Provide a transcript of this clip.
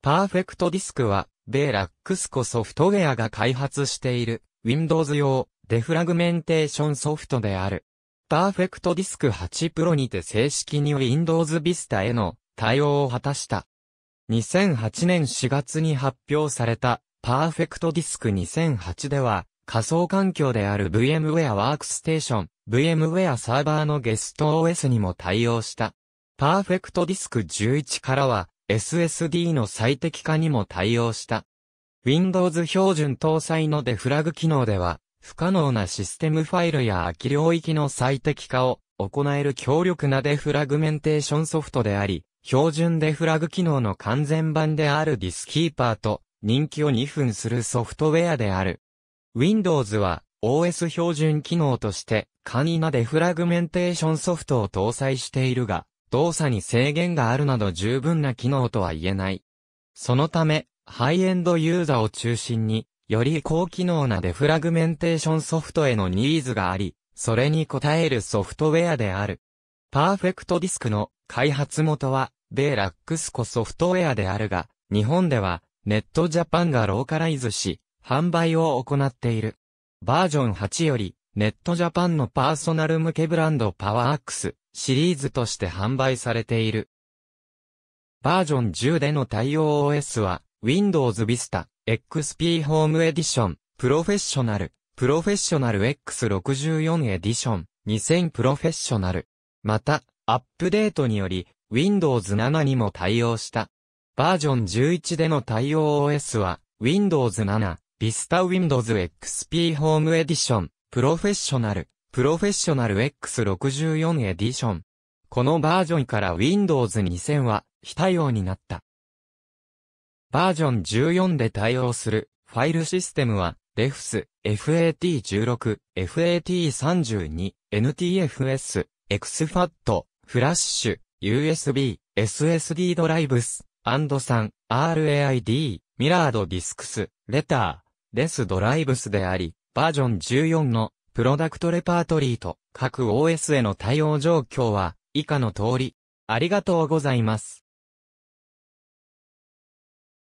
パーフェクトディスクは、米ラックスコソフトウェアが開発している Windows 用デフラグメンテーションソフトである。パーフェクトディスク8プロにて正式に Windows Vista への対応を果たした。2008年4月に発表されたパーフェクトディスク2008では仮想環境である VMware Workstation、VMware サーバーのゲスト OS にも対応した。パーフェクトディスク11からは SSD の最適化にも対応した。Windows 標準搭載のデフラグ機能では、不可能なシステムファイルや空き領域の最適化を行える強力なデフラグメンテーションソフトであり、標準デフラグ機能の完全版であるディスキーパーと人気を2分するソフトウェアである。Windows は OS 標準機能として簡易なデフラグメンテーションソフトを搭載しているが、動作に制限があるなど十分な機能とは言えない。そのため、ハイエンドユーザーを中心に、より高機能なデフラグメンテーションソフトへのニーズがあり、それに応えるソフトウェアである。パーフェクトディスクの開発元は、米ラックスコソフトウェアであるが、日本では、ネットジャパンがローカライズし、販売を行っている。バージョン8より、ネットジャパンのパーソナル向けブランドパワーアックスシリーズとして販売されている。バージョン10での対応 OS は Windows Vista XP ホームエディションプロフェッショナルプロフェッショナル X64 エディション2000プロフェッショナル。また、アップデートにより Windows 7にも対応した。バージョン11での対応 OS は Windows 7 Vista Windows XP ホームエディションプロフェッショナル、プロフェッショナル X64 エディション。このバージョンから Windows 2000は非対応になった。バージョン14で対応するファイルシステムは d e f s fat16、fat32、ntfs、x f a t フラッシュ、USB、SSD ドライブス、&3、RAID、ミラードディスクス、レター、レスドライブスであり、バージョン14のプロダクトレパートリーと各 OS への対応状況は以下の通り。ありがとうございます。